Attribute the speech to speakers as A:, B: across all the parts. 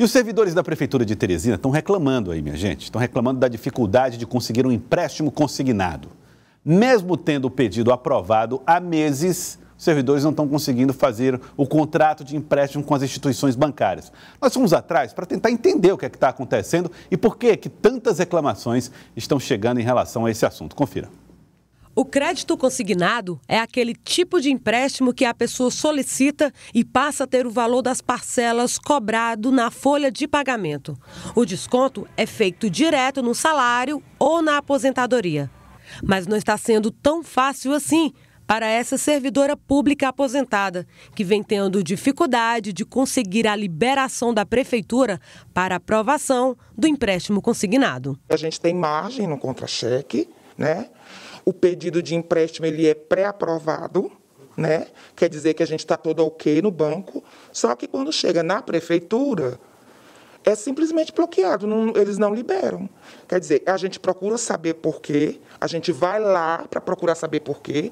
A: E os servidores da Prefeitura de Teresina estão reclamando aí, minha gente. Estão reclamando da dificuldade de conseguir um empréstimo consignado. Mesmo tendo o pedido aprovado há meses, os servidores não estão conseguindo fazer o contrato de empréstimo com as instituições bancárias. Nós fomos atrás para tentar entender o que é está acontecendo e por que, que tantas reclamações estão chegando em relação a esse assunto. Confira.
B: O crédito consignado é aquele tipo de empréstimo que a pessoa solicita e passa a ter o valor das parcelas cobrado na folha de pagamento. O desconto é feito direto no salário ou na aposentadoria. Mas não está sendo tão fácil assim para essa servidora pública aposentada, que vem tendo dificuldade de conseguir a liberação da prefeitura para aprovação do empréstimo consignado.
C: A gente tem margem no contra-cheque, né? O pedido de empréstimo ele é pré-aprovado, né? Quer dizer que a gente está todo ok no banco. Só que quando chega na prefeitura, é simplesmente bloqueado, não, eles não liberam. Quer dizer, a gente procura saber por quê, a gente vai lá para procurar saber por quê.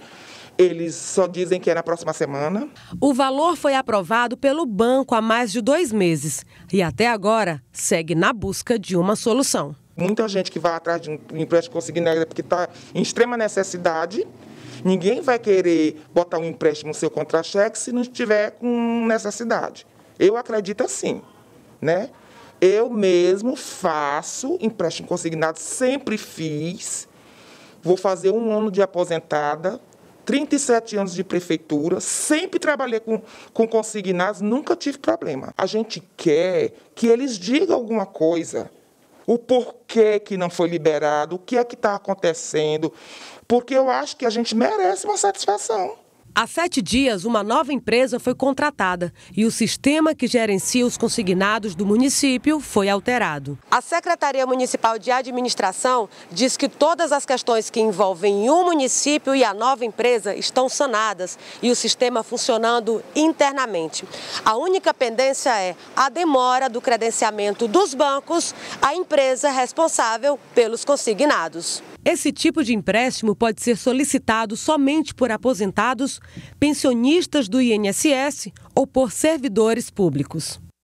C: Eles só dizem que
B: é na próxima semana. O valor foi aprovado pelo banco há mais de dois meses e até agora segue na busca de uma solução muita gente que vai atrás de um empréstimo
C: conseguindo ainda porque está em extrema necessidade. Ninguém vai querer botar um empréstimo no seu contra-cheque se não estiver com necessidade. Eu acredito assim, né? Eu mesmo faço empréstimo consignado, sempre fiz. Vou fazer um ano de aposentada, 37 anos de prefeitura, sempre trabalhei com, com consignados, nunca tive problema. A gente quer que eles digam alguma coisa o porquê que não foi liberado, o que é que está acontecendo, porque eu acho que a gente merece uma satisfação.
B: Há sete dias, uma nova empresa foi contratada e o sistema que gerencia os consignados do município foi alterado. A Secretaria Municipal de Administração diz que todas as questões que envolvem o um município e a nova empresa estão sanadas e o sistema funcionando internamente. A única pendência é a demora do credenciamento dos bancos à empresa responsável pelos consignados. Esse tipo de empréstimo pode ser solicitado somente por aposentados pensionistas do INSS ou por servidores públicos.